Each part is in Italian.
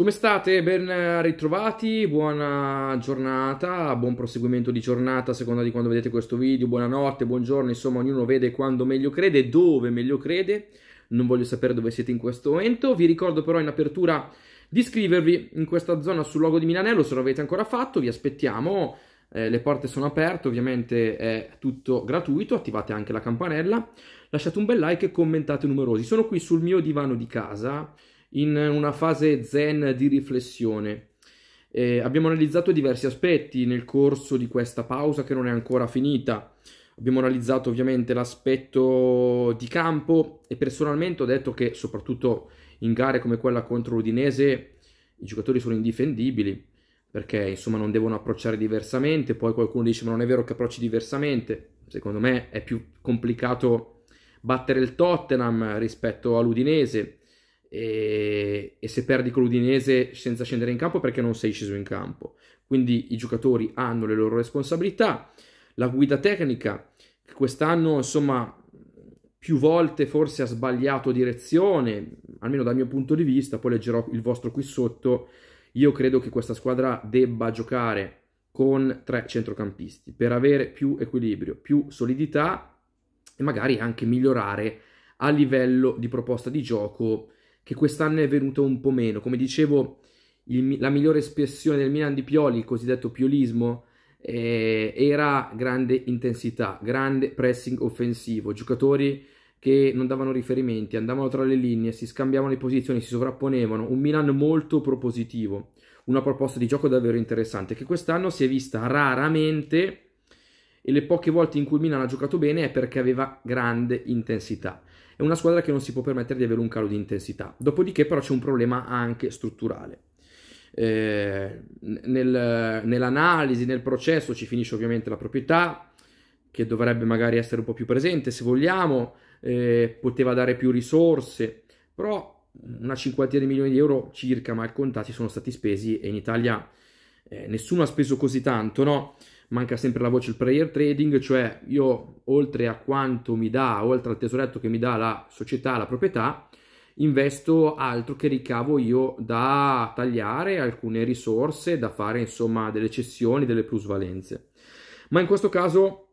Come state? Ben eh, ritrovati, buona giornata, buon proseguimento di giornata a seconda di quando vedete questo video, buonanotte, buongiorno, insomma ognuno vede quando meglio crede, dove meglio crede, non voglio sapere dove siete in questo momento, vi ricordo però in apertura di iscrivervi in questa zona sul logo di Milanello se non l'avete ancora fatto, vi aspettiamo, eh, le porte sono aperte, ovviamente è tutto gratuito, attivate anche la campanella, lasciate un bel like e commentate numerosi, sono qui sul mio divano di casa in una fase zen di riflessione. Eh, abbiamo analizzato diversi aspetti nel corso di questa pausa che non è ancora finita. Abbiamo analizzato ovviamente l'aspetto di campo e personalmente ho detto che soprattutto in gare come quella contro l'Udinese i giocatori sono indifendibili perché insomma non devono approcciare diversamente, poi qualcuno dice ma non è vero che approcci diversamente, secondo me è più complicato battere il Tottenham rispetto all'Udinese e, e se perdi con l'Udinese senza scendere in campo perché non sei sceso in campo. Quindi i giocatori hanno le loro responsabilità, la guida tecnica che quest'anno insomma più volte forse ha sbagliato direzione, almeno dal mio punto di vista, poi leggerò il vostro qui sotto, io credo che questa squadra debba giocare con tre centrocampisti per avere più equilibrio, più solidità e magari anche migliorare a livello di proposta di gioco che quest'anno è venuto un po' meno. Come dicevo, il, la migliore espressione del Milan di Pioli, il cosiddetto piolismo, eh, era grande intensità, grande pressing offensivo, giocatori che non davano riferimenti, andavano tra le linee, si scambiavano le posizioni, si sovrapponevano, un Milan molto propositivo, una proposta di gioco davvero interessante che quest'anno si è vista raramente e le poche volte in cui Milan ha giocato bene è perché aveva grande intensità. È una squadra che non si può permettere di avere un calo di intensità. Dopodiché però c'è un problema anche strutturale. Eh, nel, nell'analisi, nel processo ci finisce ovviamente la proprietà, che dovrebbe magari essere un po' più presente se vogliamo, eh, poteva dare più risorse, però una cinquantina di milioni di euro circa mal contati sono stati spesi e in Italia eh, nessuno ha speso così tanto, no? manca sempre la voce del player trading, cioè io oltre a quanto mi dà, oltre al tesoretto che mi dà la società, la proprietà, investo altro che ricavo io da tagliare, alcune risorse, da fare insomma delle cessioni, delle plusvalenze. Ma in questo caso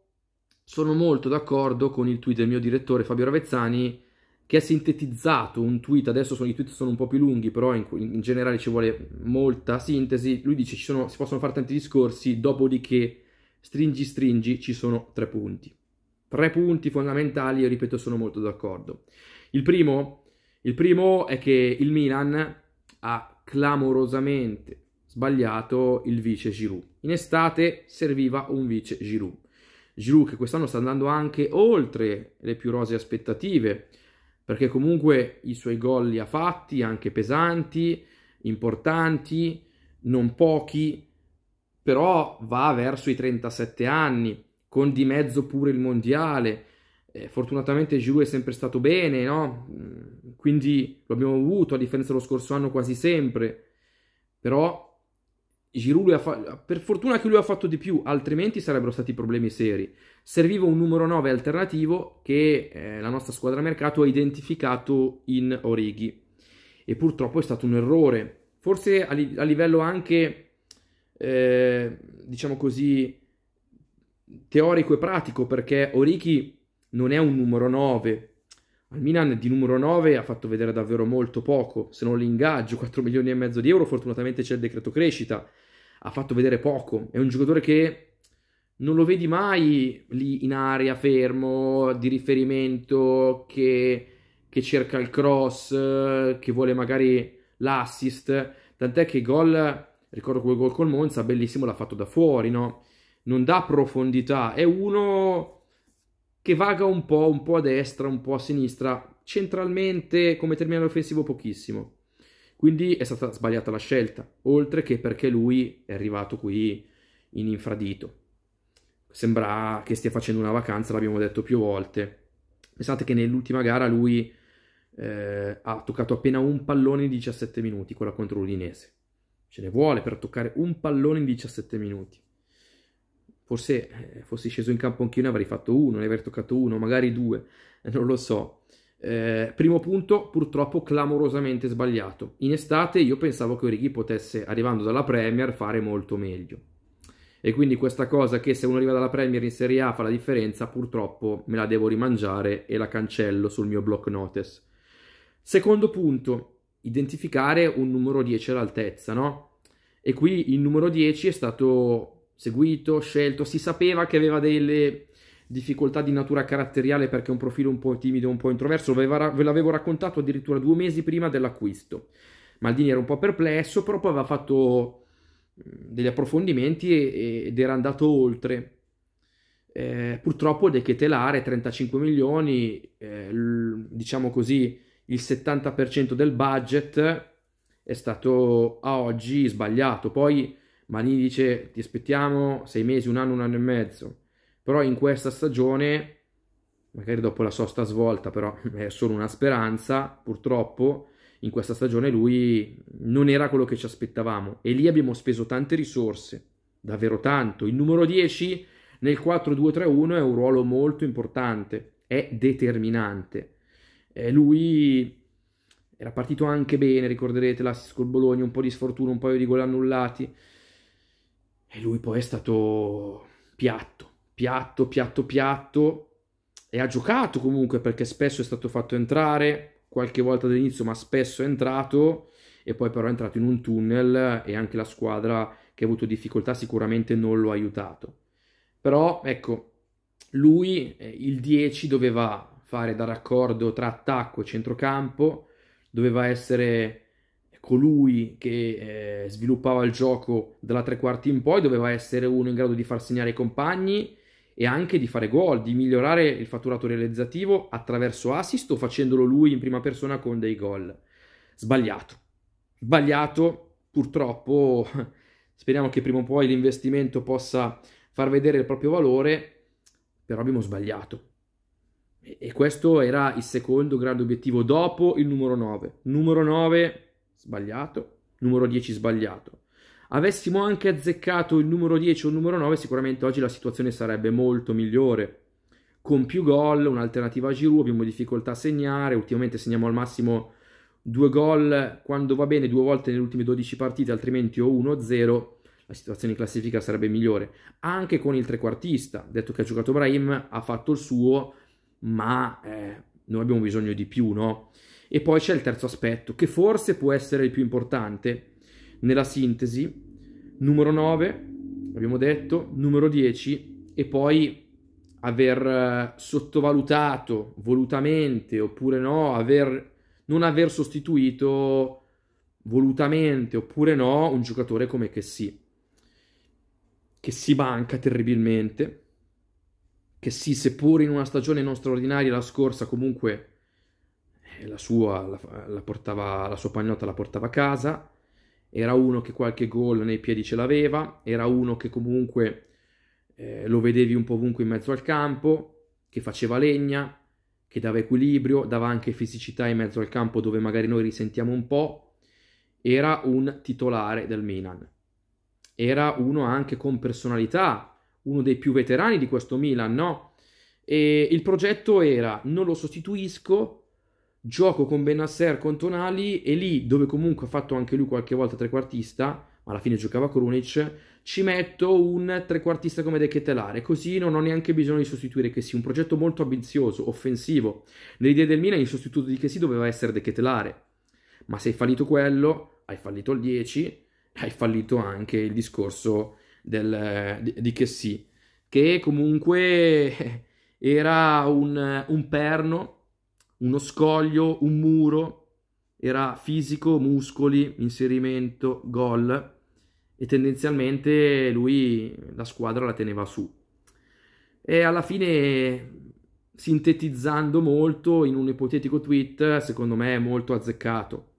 sono molto d'accordo con il tweet del mio direttore Fabio Ravezzani che ha sintetizzato un tweet, adesso sono, i tweet sono un po' più lunghi, però in, in generale ci vuole molta sintesi, lui dice sono, si possono fare tanti discorsi, dopodiché stringi stringi ci sono tre punti. Tre punti fondamentali, io ripeto, sono molto d'accordo. Il primo, il primo è che il Milan ha clamorosamente sbagliato il vice Giroud. In estate serviva un vice Giroud. Giroud che quest'anno sta andando anche oltre le più rose aspettative, perché comunque i suoi gol li ha fatti, anche pesanti, importanti, non pochi, però va verso i 37 anni, con di mezzo pure il mondiale. Eh, fortunatamente Giroud è sempre stato bene, no? Mm, quindi lo abbiamo avuto, a differenza dello scorso anno, quasi sempre. Però Giroud fa- per fortuna che lui ha fatto di più, altrimenti sarebbero stati problemi seri. Serviva un numero 9 alternativo che eh, la nostra squadra mercato ha identificato in Orighi. E purtroppo è stato un errore, forse a, li- a livello anche eh, diciamo così, teorico e pratico perché Oriki non è un numero 9. Al Milan di numero 9 ha fatto vedere davvero molto poco, se non l'ingaggio, 4 milioni e mezzo di euro, fortunatamente c'è il decreto crescita, ha fatto vedere poco, è un giocatore che non lo vedi mai lì in aria fermo, di riferimento, che, che cerca il cross, eh, che vuole magari l'assist, tant'è che gol ricordo quel gol col Monza, bellissimo, l'ha fatto da fuori, no? Non dà profondità, è uno che vaga un po', un po' a destra, un po' a sinistra, centralmente come terminale offensivo pochissimo. Quindi è stata sbagliata la scelta, oltre che perché lui è arrivato qui in infradito. Sembra che stia facendo una vacanza, l'abbiamo detto più volte. Pensate che nell'ultima gara lui eh, ha toccato appena un pallone in 17 minuti, quella contro l'Udinese Ce ne vuole per toccare un pallone in 17 minuti. Forse eh, fossi sceso in campo anch'io ne avrei fatto uno, ne avrei toccato uno, magari due, non lo so. Eh, primo punto, purtroppo clamorosamente sbagliato. In estate io pensavo che Origi potesse, arrivando dalla Premier, fare molto meglio. E quindi questa cosa che se uno arriva dalla Premier in Serie A fa la differenza, purtroppo me la devo rimangiare e la cancello sul mio block notice. Secondo punto, identificare un numero 10 all'altezza, no? E qui il numero 10 è stato seguito, scelto, si sapeva che aveva delle difficoltà di natura caratteriale perché è un profilo un po' timido, un po' introverso, ve l'avevo raccontato addirittura due mesi prima dell'acquisto. Maldini era un po' perplesso, però poi aveva fatto mm, degli approfondimenti ed era andato oltre. Eh, purtroppo De Chetelare, 35 milioni, eh, diciamo così, il 70% del budget è stato a oggi sbagliato. Poi Manini dice ti aspettiamo sei mesi, un anno, un anno e mezzo. Però in questa stagione, magari dopo la sosta svolta, però è solo una speranza, purtroppo, in questa stagione lui non era quello che ci aspettavamo. E lì abbiamo speso tante risorse, davvero tanto. Il numero 10 nel 4-2-3-1 è un ruolo molto importante, è determinante eh, lui era partito anche bene, ricorderete l'assist col Bologna, un po' di sfortuna, un paio di gol annullati. E lui poi è stato piatto, piatto, piatto, piatto. E ha giocato comunque perché spesso è stato fatto entrare, qualche volta all'inizio, ma spesso è entrato. E poi però è entrato in un tunnel e anche la squadra che ha avuto difficoltà sicuramente non lo ha aiutato. Però ecco, lui eh, il 10 doveva fare da raccordo tra attacco e centrocampo, doveva essere colui che eh, sviluppava il gioco dalla tre quarti in poi, doveva essere uno in grado di far segnare i compagni e anche di fare gol, di migliorare il fatturato realizzativo attraverso assist o facendolo lui in prima persona con dei gol. Sbagliato. Sbagliato, purtroppo. Speriamo che prima o poi l'investimento possa far vedere il proprio valore, però abbiamo sbagliato. E questo era il secondo grande obiettivo dopo il numero 9. Numero 9 sbagliato, numero 10 sbagliato. Avessimo anche azzeccato il numero 10 o il numero 9, sicuramente oggi la situazione sarebbe molto migliore. Con più gol, un'alternativa a Giroud, abbiamo difficoltà a segnare, ultimamente segniamo al massimo due gol quando va bene, due volte nelle ultime 12 partite, altrimenti o 1-0, la situazione in classifica sarebbe migliore. Anche con il trequartista, detto che ha giocato Brahim, ha fatto il suo, ma eh, noi abbiamo bisogno di più, no? E poi c'è il terzo aspetto, che forse può essere il più importante nella sintesi. Numero 9, abbiamo detto, numero 10 e poi aver eh, sottovalutato volutamente oppure no, aver, non aver sostituito volutamente oppure no un giocatore come che sì, che si banca terribilmente che sì, seppur in una stagione non straordinaria la scorsa, comunque eh, la sua, la, la, portava, la sua pagnotta la portava a casa, era uno che qualche gol nei piedi ce l'aveva, era uno che comunque eh, lo vedevi un po' ovunque in mezzo al campo, che faceva legna, che dava equilibrio, dava anche fisicità in mezzo al campo dove magari noi risentiamo un po', era un titolare del Milan. Era uno anche con personalità, uno dei più veterani di questo Milan, no? E il progetto era non lo sostituisco, gioco con Benasser, con Tonali e lì dove comunque ha fatto anche lui qualche volta trequartista, ma alla fine giocava Krunic, ci metto un trequartista come De Ketelare, così non ho neanche bisogno di sostituire Che sì, un progetto molto ambizioso, offensivo. Nell'idea del Milan il sostituto di Che sì doveva essere De Ketelare, ma se hai fallito quello, hai fallito il 10, hai fallito anche il discorso del, di, di Chessy, che comunque era un, un perno, uno scoglio, un muro, era fisico, muscoli, inserimento, gol e tendenzialmente lui la squadra la teneva su. E alla fine, sintetizzando molto in un ipotetico tweet, secondo me è molto azzeccato.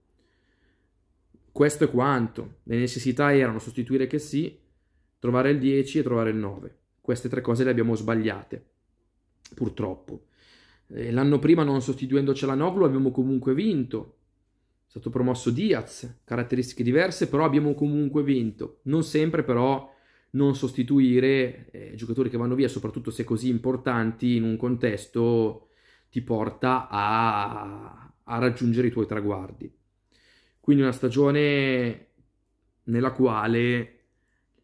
Questo è quanto. Le necessità erano sostituire che sì, trovare il 10 e trovare il 9. Queste tre cose le abbiamo sbagliate, purtroppo. L'anno prima, non sostituendo Cialanoglu, abbiamo comunque vinto. È stato promosso Diaz, caratteristiche diverse, però abbiamo comunque vinto. Non sempre, però, non sostituire eh, giocatori che vanno via, soprattutto se così importanti, in un contesto ti porta a, a raggiungere i tuoi traguardi. Quindi una stagione nella quale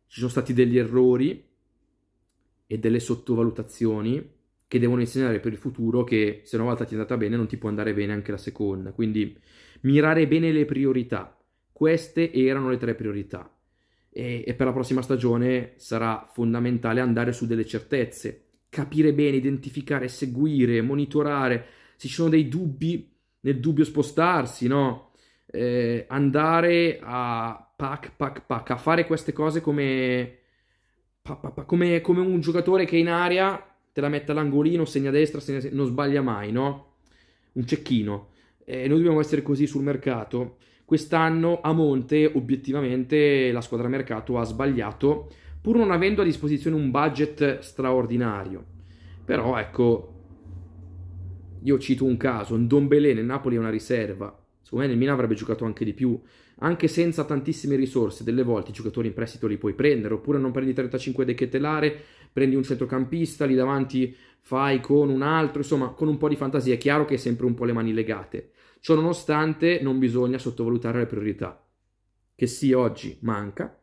ci sono stati degli errori e delle sottovalutazioni che devono insegnare per il futuro che se una volta ti è andata bene non ti può andare bene anche la seconda. Quindi mirare bene le priorità. Queste erano le tre priorità. E, e per la prossima stagione sarà fondamentale andare su delle certezze, capire bene, identificare, seguire, monitorare. Se ci sono dei dubbi, nel dubbio spostarsi, no? eh, andare a pac pac pac a fare queste cose come, pa, pa, pa, come, come un giocatore che in aria te la mette all'angolino, segna a destra, segna non sbaglia mai, no? Un cecchino. Eh, noi dobbiamo essere così sul mercato. Quest'anno a monte, obiettivamente, la squadra mercato ha sbagliato, pur non avendo a disposizione un budget straordinario. Però ecco, io cito un caso, Ndombele nel Napoli è una riserva, Secondo me nel Milan avrebbe giocato anche di più, anche senza tantissime risorse. Delle volte i giocatori in prestito li puoi prendere, oppure non prendi 35 dei prendi un centrocampista, lì davanti fai con un altro, insomma, con un po' di fantasia. È chiaro che è sempre un po' le mani legate. Ciononostante, non bisogna sottovalutare le priorità. Che sì, oggi manca,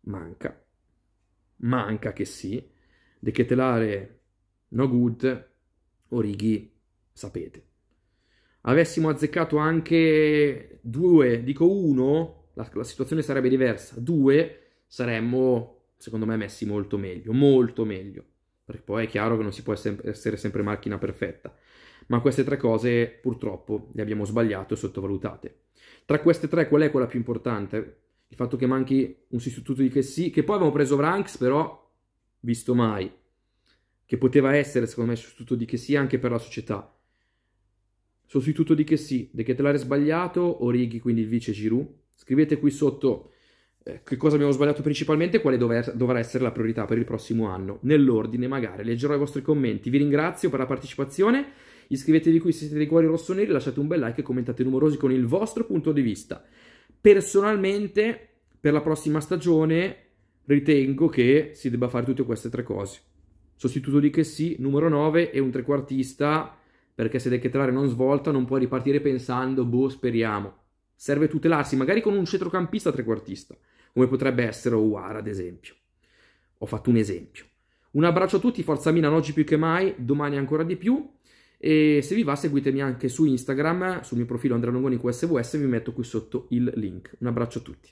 manca, manca che sì. De no good, Orighi, sapete avessimo azzeccato anche due, dico uno, la, la situazione sarebbe diversa, due saremmo, secondo me, messi molto meglio, molto meglio, perché poi è chiaro che non si può essere sempre macchina perfetta, ma queste tre cose purtroppo le abbiamo sbagliate e sottovalutate. Tra queste tre qual è quella più importante? Il fatto che manchi un sostituto di che sì, che poi abbiamo preso Vranks, però visto mai, che poteva essere secondo me il sostituto di che sì anche per la società, sostituto di che Chessy, De Ketelare sbagliato, Orighi quindi il vice Giroud. Scrivete qui sotto eh, che cosa abbiamo sbagliato principalmente e quale dover, dovrà essere la priorità per il prossimo anno. Nell'ordine magari, leggerò i vostri commenti. Vi ringrazio per la partecipazione, iscrivetevi qui se siete dei cuori rossoneri, lasciate un bel like e commentate numerosi con il vostro punto di vista. Personalmente, per la prossima stagione, ritengo che si debba fare tutte queste tre cose. Sostituto di che Chessy, numero 9 e un trequartista perché se Decathlon non svolta non puoi ripartire pensando, boh, speriamo. Serve tutelarsi, magari con un centrocampista trequartista, come potrebbe essere Ouara, ad esempio. Ho fatto un esempio. Un abbraccio a tutti, forza Milan oggi più che mai, domani ancora di più. E se vi va seguitemi anche su Instagram, sul mio profilo Andrea Longoni QSVS, vi metto qui sotto il link. Un abbraccio a tutti.